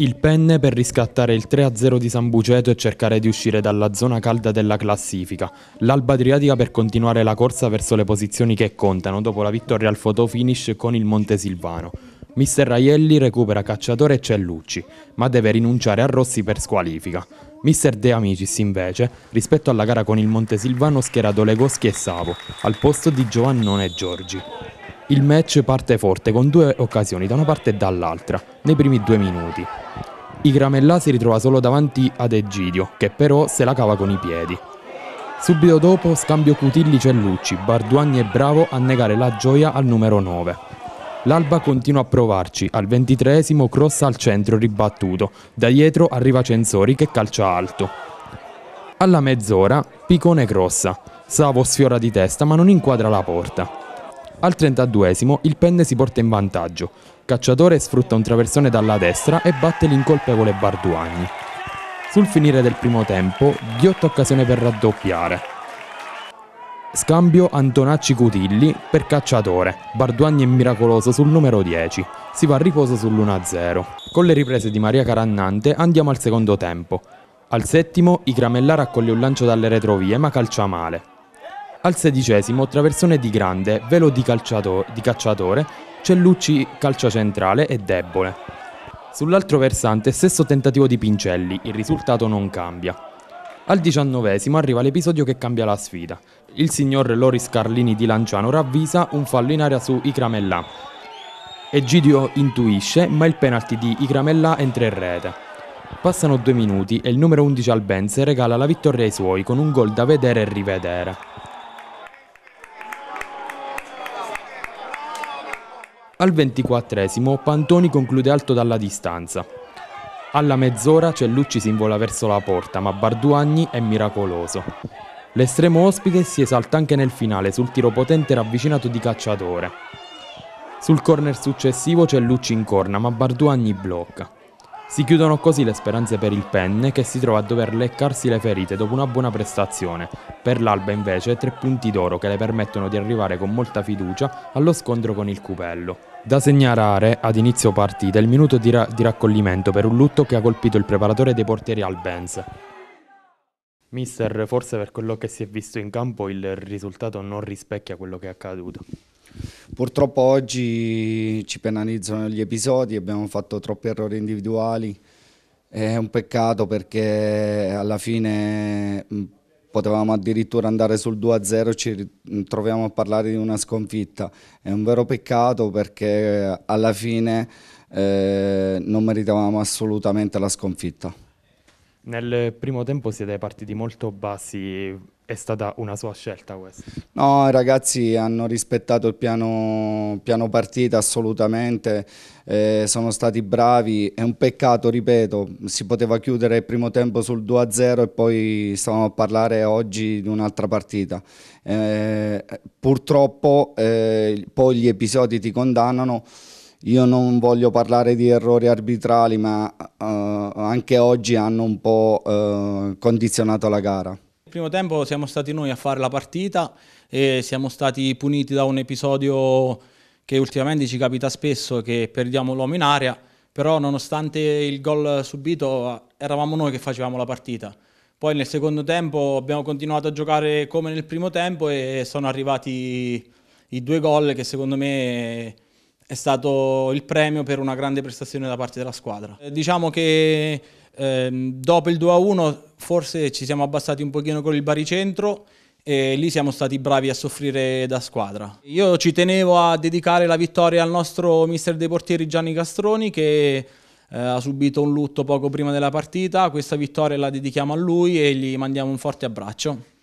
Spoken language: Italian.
Il penne per riscattare il 3-0 di San Buceto e cercare di uscire dalla zona calda della classifica. L'Alba Adriatica per continuare la corsa verso le posizioni che contano dopo la vittoria al photo finish con il Montesilvano. Mister Raielli recupera Cacciatore e Cellucci, ma deve rinunciare a Rossi per squalifica. Mister De Amicis invece, rispetto alla gara con il Montesilvano, schierato Legoschi e Savo, al posto di Giovannone e Giorgi. Il match parte forte con due occasioni da una parte e dall'altra, nei primi due minuti. I Gramellà si ritrova solo davanti ad Egidio, che però se la cava con i piedi. Subito dopo scambio Cutilli-Cellucci, Barduani e Bravo a negare la gioia al numero 9. L'Alba continua a provarci, al ventitreesimo cross al centro ribattuto, da dietro arriva Censori che calcia alto. Alla mezz'ora Picone crossa, Savo sfiora di testa ma non inquadra la porta. Al 32esimo il Penne si porta in vantaggio. Cacciatore sfrutta un traversone dalla destra e batte l'incolpevole Barduagni. Sul finire del primo tempo, ghiotta occasione per raddoppiare. Scambio Antonacci Cutilli per cacciatore. Barduagni è miracoloso sul numero 10. Si va a riposo sull'1-0. Con le riprese di Maria Carannante andiamo al secondo tempo. Al settimo, Icramella raccoglie un lancio dalle retrovie ma calcia male. Al sedicesimo, traversone di Grande, velo di, di cacciatore, Cellucci calcia centrale e debole. Sull'altro versante, stesso tentativo di Pincelli, il risultato non cambia. Al diciannovesimo arriva l'episodio che cambia la sfida. Il signor Loris Carlini di Lanciano ravvisa un fallo in aria su Icramellà. Egidio intuisce, ma il penalty di Icramellà entra in rete. Passano due minuti e il numero 11 al Albense regala la vittoria ai suoi con un gol da vedere e rivedere. Al 24 Pantoni conclude alto dalla distanza. Alla mezz'ora Cellucci si invola verso la porta, ma Barduagni è miracoloso. L'estremo ospite si esalta anche nel finale sul tiro potente ravvicinato di cacciatore. Sul corner successivo Cellucci incorna, ma Barduagni blocca. Si chiudono così le speranze per il Penne che si trova a dover leccarsi le ferite dopo una buona prestazione. Per l'Alba invece tre punti d'oro che le permettono di arrivare con molta fiducia allo scontro con il Cupello. Da segnalare ad inizio partita il minuto di, ra di raccoglimento per un lutto che ha colpito il preparatore dei portieri Albense. Mister, forse per quello che si è visto in campo il risultato non rispecchia quello che è accaduto. Purtroppo oggi ci penalizzano gli episodi, abbiamo fatto troppi errori individuali, è un peccato perché alla fine mm, potevamo addirittura andare sul 2-0 ci mm, troviamo a parlare di una sconfitta. È un vero peccato perché alla fine eh, non meritavamo assolutamente la sconfitta. Nel primo tempo siete partiti molto bassi, è stata una sua scelta questa? No, i ragazzi hanno rispettato il piano, piano partita assolutamente, eh, sono stati bravi, è un peccato, ripeto, si poteva chiudere il primo tempo sul 2-0 e poi stavamo a parlare oggi di un'altra partita. Eh, purtroppo eh, poi gli episodi ti condannano, io non voglio parlare di errori arbitrali, ma eh, anche oggi hanno un po' eh, condizionato la gara primo tempo siamo stati noi a fare la partita e siamo stati puniti da un episodio che ultimamente ci capita spesso, che perdiamo l'uomo in area, però nonostante il gol subito eravamo noi che facevamo la partita. Poi nel secondo tempo abbiamo continuato a giocare come nel primo tempo e sono arrivati i due gol che secondo me è stato il premio per una grande prestazione da parte della squadra. Diciamo che Ehm, dopo il 2-1 forse ci siamo abbassati un pochino con il baricentro e lì siamo stati bravi a soffrire da squadra. Io ci tenevo a dedicare la vittoria al nostro mister dei portieri Gianni Castroni che eh, ha subito un lutto poco prima della partita, questa vittoria la dedichiamo a lui e gli mandiamo un forte abbraccio.